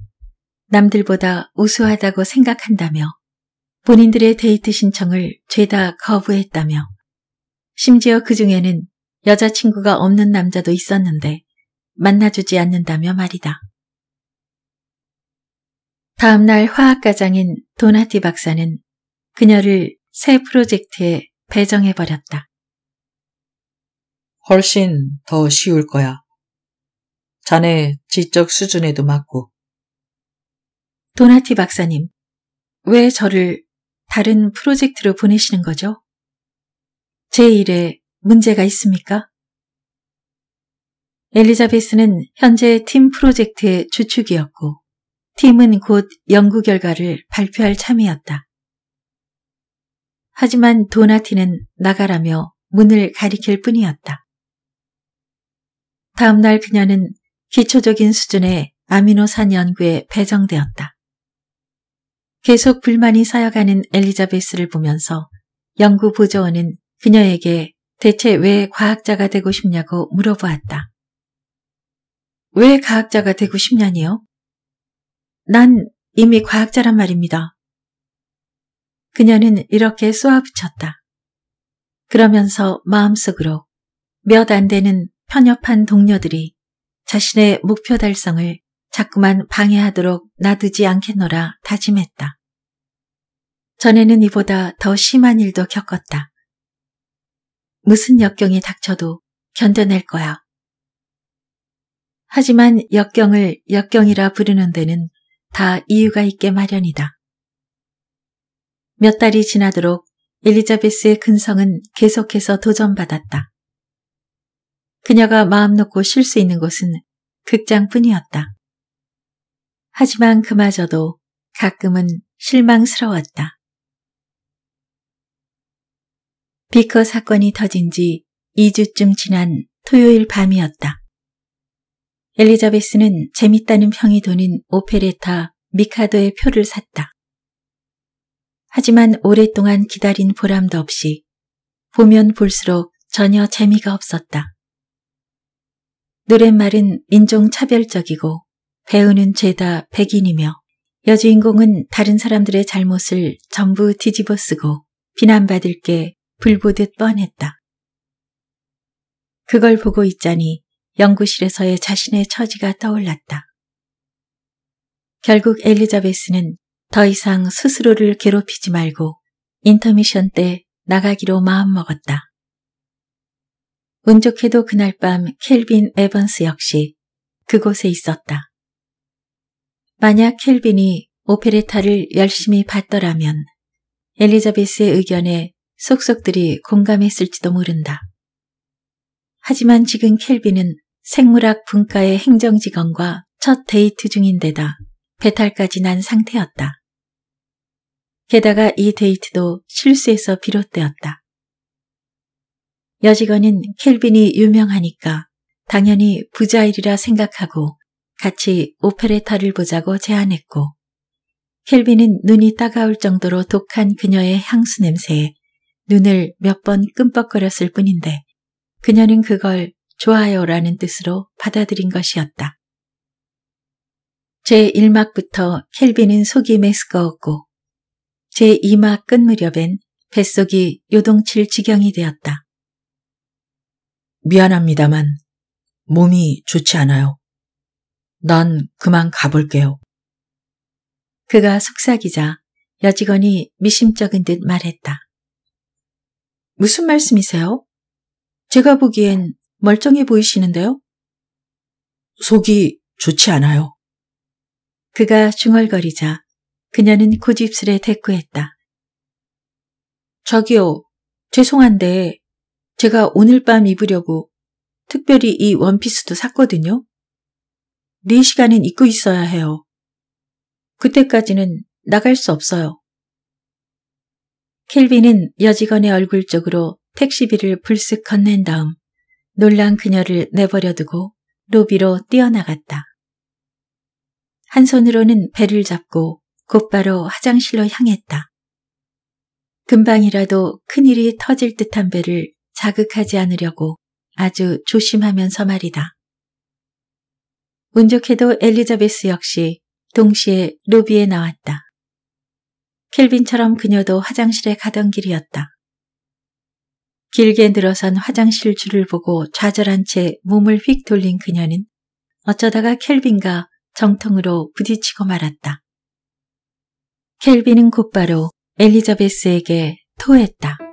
남들보다 우수하다고 생각한다며 본인들의 데이트 신청을 죄다 거부했다며 심지어 그 중에는 여자친구가 없는 남자도 있었는데 만나주지 않는다며 말이다. 다음날 화학과장인 도나티 박사는 그녀를 새 프로젝트에 배정해버렸다. 훨씬 더 쉬울 거야. 자네 지적 수준에도 맞고. 도나티 박사님, 왜 저를 다른 프로젝트로 보내시는 거죠? 제 일에 문제가 있습니까? 엘리자베스는 현재 팀 프로젝트의 주축이었고, 팀은 곧 연구 결과를 발표할 참이었다. 하지만 도나티는 나가라며 문을 가리킬 뿐이었다. 다음날 그녀는 기초적인 수준의 아미노산 연구에 배정되었다. 계속 불만이 쌓여가는 엘리자베스를 보면서 연구 보조원은 그녀에게 대체 왜 과학자가 되고 싶냐고 물어보았다. 왜 과학자가 되고 싶냐니요? 난 이미 과학자란 말입니다. 그녀는 이렇게 쏘아붙였다. 그러면서 마음속으로 몇 안 되는 편협한 동료들이 자신의 목표 달성을 자꾸만 방해하도록 놔두지 않겠노라 다짐했다. 전에는 이보다 더 심한 일도 겪었다. 무슨 역경이 닥쳐도 견뎌낼 거야. 하지만 역경을 역경이라 부르는 데는 다 이유가 있게 마련이다. 몇 달이 지나도록 엘리자베스의 근성은 계속해서 도전받았다. 그녀가 마음 놓고 쉴 수 있는 곳은 극장뿐이었다. 하지만 그마저도 가끔은 실망스러웠다. 비커 사건이 터진 지 2주쯤 지난 토요일 밤이었다. 엘리자베스는 재밌다는 평이 도는 오페레타 미카도의 표를 샀다. 하지만 오랫동안 기다린 보람도 없이 보면 볼수록 전혀 재미가 없었다. 노랫말은 인종차별적이고 배우는 죄다 백인이며 여주인공은 다른 사람들의 잘못을 전부 뒤집어 쓰고 비난받을 게 불보듯 뻔했다. 그걸 보고 있자니 연구실에서의 자신의 처지가 떠올랐다. 결국 엘리자베스는 더 이상 스스로를 괴롭히지 말고 인터미션 때 나가기로 마음먹었다. 운 좋게도 그날 밤 켈빈 에번스 역시 그곳에 있었다. 만약 켈빈이 오페레타를 열심히 봤더라면 엘리자베스의 의견에 속속들이 공감했을지도 모른다. 하지만 지금 켈빈은 생물학 분과의 행정직원과 첫 데이트 중인데다 배탈까지 난 상태였다. 게다가 이 데이트도 실수에서 비롯되었다. 여직원인 켈빈이 유명하니까 당연히 부자일이라 생각하고 같이 오페레타를 보자고 제안했고 켈빈은 눈이 따가울 정도로 독한 그녀의 향수 냄새에 눈을 몇 번 끔뻑거렸을 뿐인데 그녀는 그걸 좋아요라는 뜻으로 받아들인 것이었다. 제1막부터 켈빈은 속이 메스꺼웠고 제2막 끝 무렵엔 뱃속이 요동칠 지경이 되었다. 미안합니다만 몸이 좋지 않아요. 난 그만 가볼게요. 그가 속삭이자 여직원이 미심쩍은 듯 말했다. 무슨 말씀이세요? 제가 보기엔 멀쩡해 보이시는데요? 속이 좋지 않아요. 그가 중얼거리자 그녀는 고집스레 대꾸했다. 저기요, 죄송한데 제가 오늘 밤 입으려고 특별히 이 원피스도 샀거든요. 4시간은 입고 있어야 해요. 그때까지는 나갈 수 없어요. 켈빈은 여직원의 얼굴 쪽으로 택시비를 불쑥 건넨 다음 놀란 그녀를 내버려두고 로비로 뛰어나갔다. 한 손으로는 배를 잡고 곧바로 화장실로 향했다. 금방이라도 큰일이 터질 듯한 배를 자극하지 않으려고 아주 조심하면서 말이다. 운 좋게도 엘리자베스 역시 동시에 로비에 나왔다. 켈빈처럼 그녀도 화장실에 가던 길이었다. 길게 늘어선 화장실 줄을 보고 좌절한 채 몸을 휙 돌린 그녀는 어쩌다가 켈빈과 정통으로 부딪히고 말았다. 켈빈은 곧바로 엘리자베스에게 토했다.